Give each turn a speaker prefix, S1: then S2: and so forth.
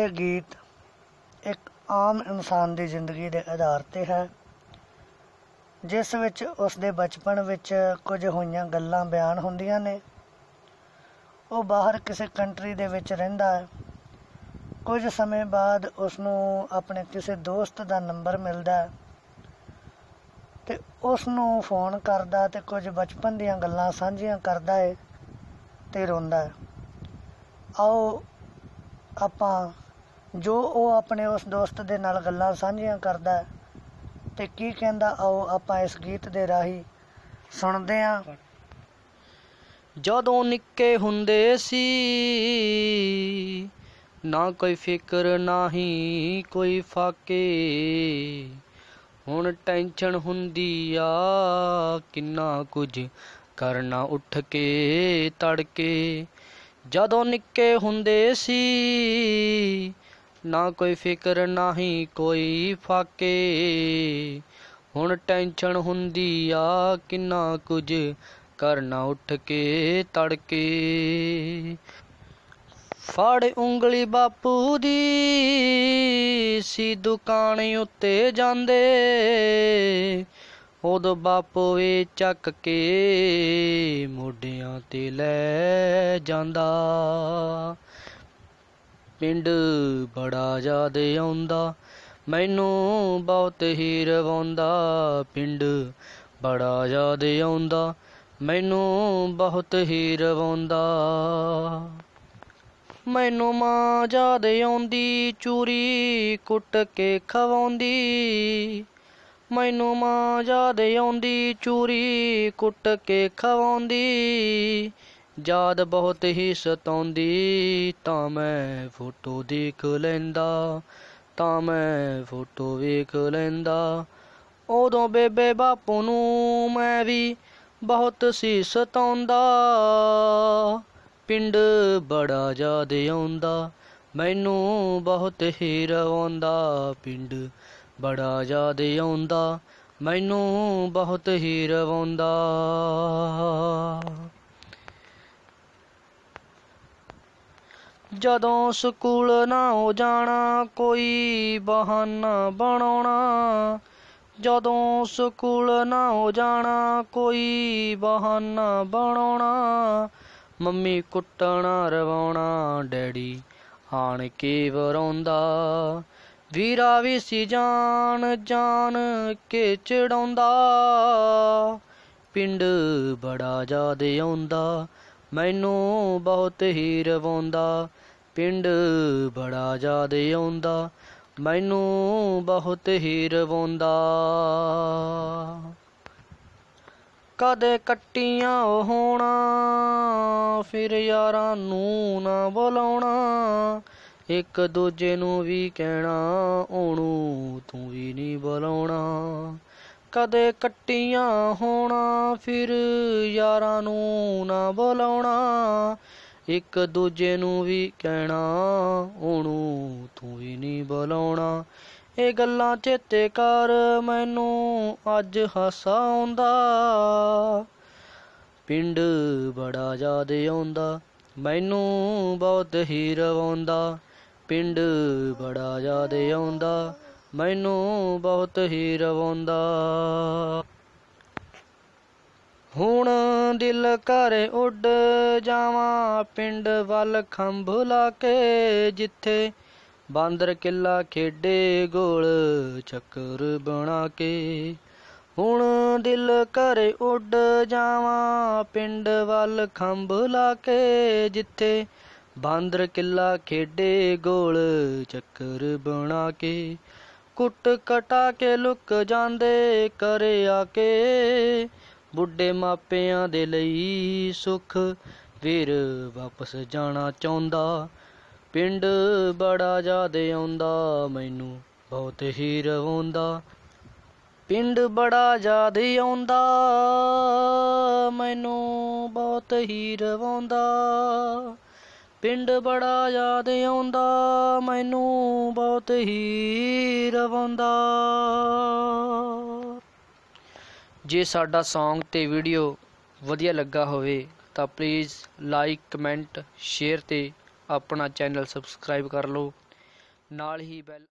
S1: ਇਹ ਗੀਤ ਇੱਕ ਆਮ ਇਨਸਾਨ ਦੀ ਜ਼ਿੰਦਗੀ ਦੇ ਆਧਾਰ ਤੇ ਹੈ ਜਿਸ ਵਿੱਚ ਉਸ ਦੇ ਬਚਪਨ ਵਿੱਚ ਕੁਝ ਹੋਈਆਂ ਗੱਲਾਂ ਬਿਆਨ ਹੁੰਦੀਆਂ ਨੇ ਉਹ ਬਾਹਰ ਕਿਸੇ ਕੰਟਰੀ ਦੇ ਵਿੱਚ ਰਹਿੰਦਾ ਹੈ ਕੁਝ ਸਮੇਂ ਬਾਅਦ ਉਸ ਨੂੰ ਆਪਣੇ ਕਿਸੇ ਦੋਸਤ ਦਾ ਨੰਬਰ ਮਿਲਦਾ ਹੈ ਤੇ ਉਸ ਨੂੰ ਫੋਨ ਕਰਦਾ ਤੇ ਕੁਝ ਬਚਪਨ ਦੀਆਂ ਗੱਲਾਂ ਸਾਂਝੀਆਂ ਕਰਦਾ ਹੈ ਤੇ ਰੋਂਦਾ ਹੈ ਆਓ ਆਪਾਂ ਜੋ ਉਹ ਆਪਣੇ ਉਸ ਦੋਸਤ ਦੇ ਨਾਲ ਗੱਲਾਂ ਸਾਂਝੀਆਂ ਕਰਦਾ ਤੇ ਕੀ ਕਹਿੰਦਾ ਆਓ ਆਪਾਂ ਇਸ ਗੀਤ ਦੇ ਰਾਹੀਂ ਸੁਣਦੇ ਆਂ
S2: ਜਦੋਂ ਨਿੱਕੇ ਹੁੰਦੇ ਸੀ ਨਾ ਕੋਈ ਫਿਕਰ ਨਹੀਂ ਕੋਈ ਫਾਕੇ ਹੁਣ ਟੈਨਸ਼ਨ ਹੁੰਦੀ ਆ ਕਿੰਨਾ ਕੁਝ ਕਰਨਾ ਉੱਠ ਕੇ ਤੜਕੇ ਜਦੋਂ ਨਿੱਕੇ ਹੁੰਦੇ ਸੀ ਨਾ ਕੋਈ ਫਿਕਰ ਨਹੀਂ ਕੋਈ ਫਾਕੇ ਹੁਣ ਟੈਨਸ਼ਨ ਹੁੰਦੀ ਆ ਕਿੰਨਾ ਕੁਝ ਕਰਨਾ ਉੱਠ ਕੇ ਤੜਕੇ ਫੜ ਉਂਗਲੀ ਬਾਪੂ ਦੀ ਸੀ ਦੁਕਾਨ ਉੱਤੇ ਜਾਂਦੇ ਉਦੋਂ ਬਾਪੂ ਵੇ ਚੱਕ ਕੇ ਤੇ ਲੈ ਜਾਂਦਾ ਪਿੰਡ ਬੜਾ ਯਾਦ ਆਉਂਦਾ ਮੈਨੂੰ ਬਹੁਤ ਹੀ ਰਵਾਉਂਦਾ ਪਿੰਡ ਬੜਾ ਯਾਦ ਆਉਂਦਾ ਮੈਨੂੰ ਬਹੁਤ ਹੀ ਰਵਾਉਂਦਾ ਮੈਨੂੰ ਮਾਂ ਯਾਦ ਆਉਂਦੀ ਚੂਰੀ ਕੁੱਟ ਕੇ ਖਵਾਉਂਦੀ ਮੈਨੂੰ ਮਾਂ ਯਾਦ ਆਉਂਦੀ ਚੂਰੀ ਕੁੱਟ ਕੇ ਖਵਾਉਂਦੀ ਯਾਦ ਬਹੁਤ ਹੀ ਸਤਾਉਂਦੀ ਤਾਂ ਮੈਂ ਫੋਟੋ ਦੇਖ ਲੈਂਦਾ ਤਾਂ ਮੈਂ ਫੋਟੋ ਵੇਖ ਲੈਂਦਾ ਉਦੋਂ ਬੇਬੇ ਬਾਪੂ ਨੂੰ ਮੈਂ ਵੀ ਬਹੁਤ ਸੀ ਸਤਾਉਂਦਾ ਪਿੰਡ ਬੜਾ ਯਾਦ ਆਉਂਦਾ ਮੈਨੂੰ ਬਹੁਤ ਹੀ ਰਵਾਉਂਦਾ ਪਿੰਡ ਬੜਾ ਯਾਦ ਆਉਂਦਾ ਮੈਨੂੰ ਬਹੁਤ ਹੀ ਰਵਾਉਂਦਾ ਜਦੋਂ ਸਕੂਲ ਨਾ ਹੋ ਜਾਣਾ ਕੋਈ ਬਹਾਨਾ ਬਣਾਉਣਾ ਜਦੋਂ ਸਕੂਲ ਨਾ ਹੋ ਜਾਣਾ ਕੋਈ ਬਹਾਨਾ ਬਣਾਉਣਾ ਮੰਮੀ ਕੁੱਟਣਾ ਰਵਾਉਣਾ ਡੈਡੀ ਆਣ ਕੇ ਵਰਾਉਂਦਾ ਵੀਰਾ ਵੀ ਸੀ ਜਾਣ ਜਾਣ ਕੇ ਚੜਾਉਂਦਾ ਪਿੰਡ ਬੜਾ ਯਾਦ ਆਉਂਦਾ ਮੈਨੂੰ ਬਹੁਤ ਹੀ ਰਵਾਉਂਦਾ ਪਿੰਡ ਬੜਾ ਯਾਦ ਆਉਂਦਾ ਮੈਨੂੰ ਬਹੁਤ ਹੀ ਰਵਾਉਂਦਾ ਕਦੇ ਕੱਟੀਆਂ ਹੋਣਾ ਫਿਰ ਯਾਰਾਂ ਨੂੰ ਨਾ ਬੁਲਾਉਣਾ ਇੱਕ ਦੂਜੇ ਨੂੰ ਵੀ ਕਹਿਣਾ ਉਹਨੂੰ ਤੂੰ ਵੀ ਨਹੀਂ ਬੁਲਾਉਣਾ ਕਦੇ ਕੱਟੀਆਂ ਹੋਣਾ ਫਿਰ ਯਾਰਾਂ ਨੂੰ ਨਾ ਬੁਲਾਉਣਾ ਇੱਕ ਦੂਜੇ ਨੂੰ ਵੀ ਕਹਿਣਾ ਉਹਨੂੰ ਤੂੰ ਵੀ ਨਹੀਂ ਬੁਲਾਉਣਾ ਇਹ ਗੱਲਾਂ ਚੇਤੇ ਕਰ ਮੈਨੂੰ ਅੱਜ ਹਾਸਾ ਆਉਂਦਾ ਪਿੰਡ ਬੜਾ ਯਾਦ ਆਉਂਦਾ ਮੈਨੂੰ ਬਹੁਤ ਹੀ ਰਵਾਉਂਦਾ ਪਿੰਡ ਬੜਾ ਯਾਦ ਆਉਂਦਾ ਮੈਨੂੰ ਬਹੁਤ ਹੀ ਰਵਾਉਂਦਾ ਹੁਣ ਦਿਲ ਕਰ ਉੱਡ ਜਾਵਾਂ ਪਿੰਡ ਵੱਲ ਖੰਭ ਲਾ ਕੇ ਜਿੱਥੇ ਬਾਂਦਰ ਕਿੱਲਾ ਖੇਡੇ ਗੋਲ ਚੱਕਰ ਬਣਾ ਕੇ ਹੁਣ ਦਿਲ ਕਰ ਉੱਡ ਜਾਵਾਂ ਪਿੰਡ ਵੱਲ ਖੰਭ ਲਾ ਕੇ ਜਿੱਥੇ ਬਾਂਦਰ ਕਿੱਲਾ ਖੇਡੇ ਗੋਲ ਚੱਕਰ ਬਣਾ ਕੇ ਕੁੱਟ ਕਟਾ ਕੇ ਲੁੱਕ ਜਾਂਦੇ ਕਰ ਆ ਕੇ ਬੁੱਢੇ ਮਾਪਿਆਂ ਦੇ ਲਈ ਸੁਖ ਫਿਰ ਵਾਪਸ ਜਾਣਾ ਚਾਹੁੰਦਾ ਪਿੰਡ ਬੜਾ ਯਾਦ ਆਉਂਦਾ ਮੈਨੂੰ ਬਹੁਤ ਹੀ ਰਵਾਉਂਦਾ ਪਿੰਡ ਬੜਾ ਯਾਦ ਆਉਂਦਾ ਮੈਨੂੰ ਬਹੁਤ ਹੀ ਰਵਾਉਂਦਾ ਪਿੰਡ ਬੜਾ ਯਾਦ ਆਉਂਦਾ ਮੈਨੂੰ ਬਹੁਤ ਹੀ ਰਵਾਉਂਦਾ ਜੇ ਸਾਡਾ Song ਤੇ ਵੀਡੀਓ ਵਧੀਆ ਲੱਗਾ ਹੋਵੇ ਤਾਂ ਪਲੀਜ਼ ਲਾਈਕ ਕਮੈਂਟ ਸ਼ੇਅਰ ਤੇ ਆਪਣਾ ਚੈਨਲ ਸਬਸਕ੍ਰਾਈਬ ਕਰ ਲਓ ਨਾਲ ਹੀ ਬੈਲ